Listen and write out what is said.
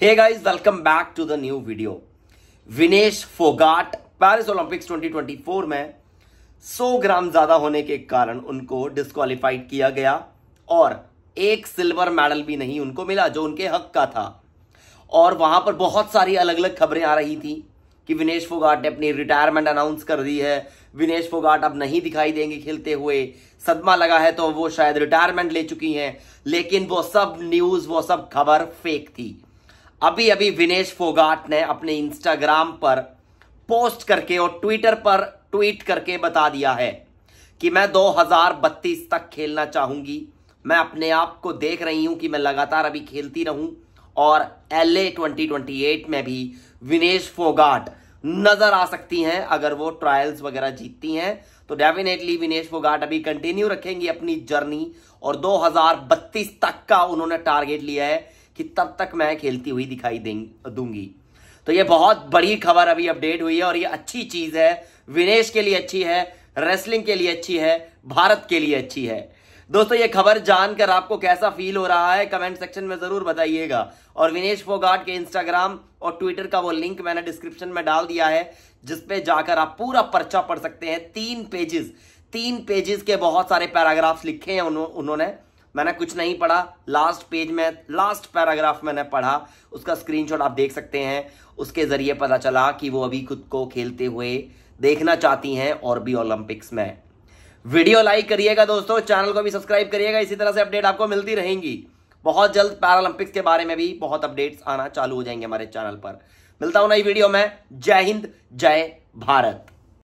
Hey guys, welcome back to the new video. Vinesh Phogat Paris Olympics 2024 में 100 ग्राम ज्यादा होने के कारण उनको डिस्कालीफाइड किया गया और एक सिल्वर मेडल भी नहीं उनको मिला जो उनके हक का था और वहां पर बहुत सारी अलग अलग खबरें आ रही थी कि विनेश फोगाट ने अपनी रिटायरमेंट अनाउंस कर दी है विनेश फोगाट अब नहीं दिखाई देंगे खेलते हुए सदमा लगा है तो वो शायद रिटायरमेंट ले चुकी हैं लेकिन वो सब न्यूज़ वो सब खबर फेक थी अभी अभी विनेश फोगाट ने अपने इंस्टाग्राम पर पोस्ट करके और ट्विटर पर ट्वीट करके बता दिया है कि मैं 2032 तक खेलना चाहूंगी मैं अपने आप को देख रही हूं कि मैं लगातार अभी खेलती रहूं और एल ए में भी विनेश फोगाट नजर आ सकती हैं अगर वो ट्रायल्स वगैरह जीतती हैं तो डेफिनेटली विनेश फोगाट अभी कंटिन्यू रखेंगी अपनी जर्नी और 2032 तक का उन्होंने टारगेट लिया है कि तब तक मैं खेलती हुई दिखाई दूंगी तो ये बहुत बड़ी खबर अभी अपडेट हुई है और ये अच्छी चीज है विनेश के लिए अच्छी है रेसलिंग के लिए अच्छी है भारत के लिए अच्छी है दोस्तों ये खबर जानकर आपको कैसा फील हो रहा है कमेंट सेक्शन में जरूर बताइएगा और विनेश फोगाट के इंस्टाग्राम और ट्विटर का वो लिंक मैंने डिस्क्रिप्शन में डाल दिया है जिसपे जाकर आप पूरा पर्चा पढ़ सकते हैं तीन पेजेस तीन पेजेस के बहुत सारे पैराग्राफ्स लिखे हैं उन्होंने मैंने कुछ नहीं पढ़ा लास्ट पेज में लास्ट पैराग्राफ मैंने पढ़ा उसका स्क्रीनशॉट आप देख सकते हैं उसके ज़रिए पता चला कि वो अभी खुद को खेलते हुए देखना चाहती हैं और भी ओलंपिक्स में वीडियो लाइक करिएगा दोस्तों चैनल को भी सब्सक्राइब करिएगा इसी तरह से अपडेट आपको मिलती रहेंगी बहुत जल्द पैरालंपिक्स के बारे में भी बहुत अपडेट्स आना चालू हो जाएंगे हमारे चैनल पर मिलता हूं नई वीडियो में जय हिंद जय भारत